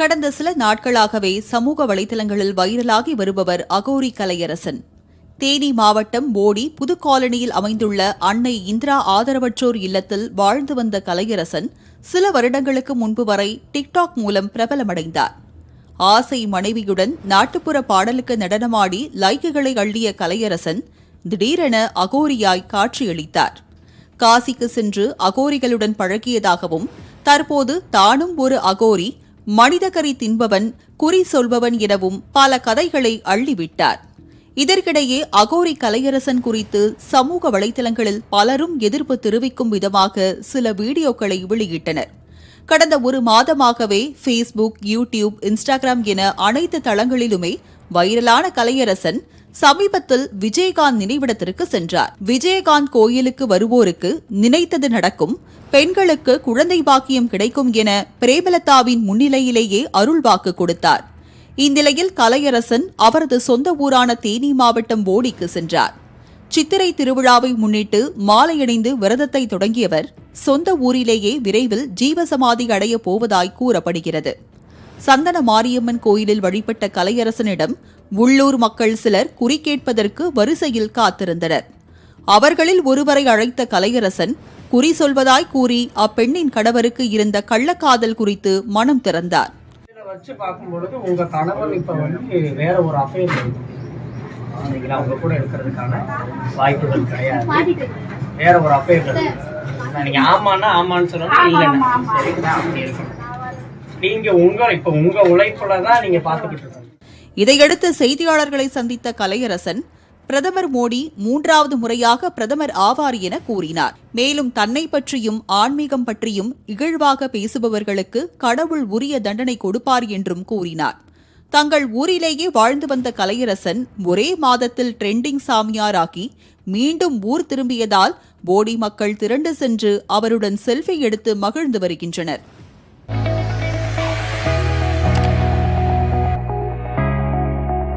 கடந்த சில நாட்களாகவே சமூக வலைதளங்களில் வைரலாகி வருபவர் அகோரி கலையரசன் தேனி மாவட்டம் போடி புதுக்காலனியில் அமைந்துள்ள அன்னை இந்திரா ஆதரவற்றோர் இல்லத்தில் வாழ்ந்து வந்த கலையரசன் சில வருடங்களுக்கு முன்பு வரை டிக்டாக் மூலம் பிரபலமடைந்தார் ஆசை மனைவியுடன் நாட்டுப்புற பாடலுக்கு நடனமாடி லைக்குகளை அள்ளிய கலையரசன் திடீரென அகோரியாய் காட்சியளித்தார் காசிக்கு சென்று அகோரிகளுடன் பழகியதாகவும் தற்போது தானும் ஒரு அகோரி மனிதகரி தின்பவன் குறி சொல்பவன் எனவும் பல கதைகளை அள்ளிவிட்டார் இதற்கிடையே அகோரி கலையரசன் குறித்து சமூக வலைதளங்களில் பலரும் எதிர்ப்பு தெரிவிக்கும் விதமாக சில வீடியோக்களை வெளியிட்டனர் கடந்த ஒரு மாதமாகவே ஃபேஸ்புக் யூடியூப் இன்ஸ்டாகிராம் என அனைத்து தளங்களிலுமே வைரலான கலையரசன் சமீபத்தில் விஜயகாந்த் நினைவிடத்திற்கு சென்றார் விஜயகாந்த் கோயிலுக்கு வருவோருக்கு நினைத்தது நடக்கும் பெண்களுக்கு குழந்தை பாக்கியம் கிடைக்கும் என பிரேமலதாவின் முன்னிலையிலேயே அருள் வாக்கு கொடுத்தார் இந்நிலையில் கலையரசன் அவரது சொந்த ஊரான தேனி மாவட்டம் போடிக்கு சென்றார் சித்திரை திருவிழாவை முன்னிட்டு மாலையணிந்து விரதத்தை தொடங்கியவர் சொந்த ஊரிலேயே விரைவில் ஜீவசமாதி அடையப் போவதாய் கூறப்படுகிறது சந்தன மாரியம்மன் கோயிலில் வழிபட்ட கலையரசனிடம் உள்ளூர் மக்கள் சிலர் குறி கேட்பதற்கு வரிசையில் காத்திருந்தனர் அவர்களில் ஒருவரை அழைத்த கலையரசன் குறி சொல்வதாய் கூறி அப்பெண்ணின் கணவருக்கு இருந்த கள்ளக்காதல் குறித்து மனம் திறந்தார் வச்சு பார்க்கும் பொழுது உங்க கணவர் இப்ப வந்து வேற ஒரு அஃபேர் இருக்கு அவங்க கூட இருக்கிறதுக்கான வாய்ப்புகள் கிடையாது வேற ஒரு அஃபேர் நீங்க ஆமான்னா ஆமான்னு சொல்லணும் இல்லைன்னா அப்படி இருக்கணும் நீங்க உங்க இப்ப உங்க உழைப்புல தான் நீங்க பாத்துக்கிட்டு இதையடுத்து செய்தியாளர்களை சந்தித்த கலையரசன் பிரதமர் மோடி மூன்றாவது முறையாக பிரதமர் ஆவார் என கூறினார் மேலும் தன்னை பற்றியும் ஆன்மீகம் பற்றியும் இகழ்வாக பேசுபவர்களுக்கு கடவுள் உரிய தண்டனை கொடுப்பார் என்றும் கூறினார் தங்கள் ஊரிலேயே வாழ்ந்து வந்த கலையரசன் ஒரே மாதத்தில் ட்ரெண்டிங் சாமியாராகி மீண்டும் ஊர் திரும்பியதால் போடி மக்கள் திரண்டு சென்று அவருடன் செல்ஃபி எடுத்து மகிழ்ந்து வருகின்றனர்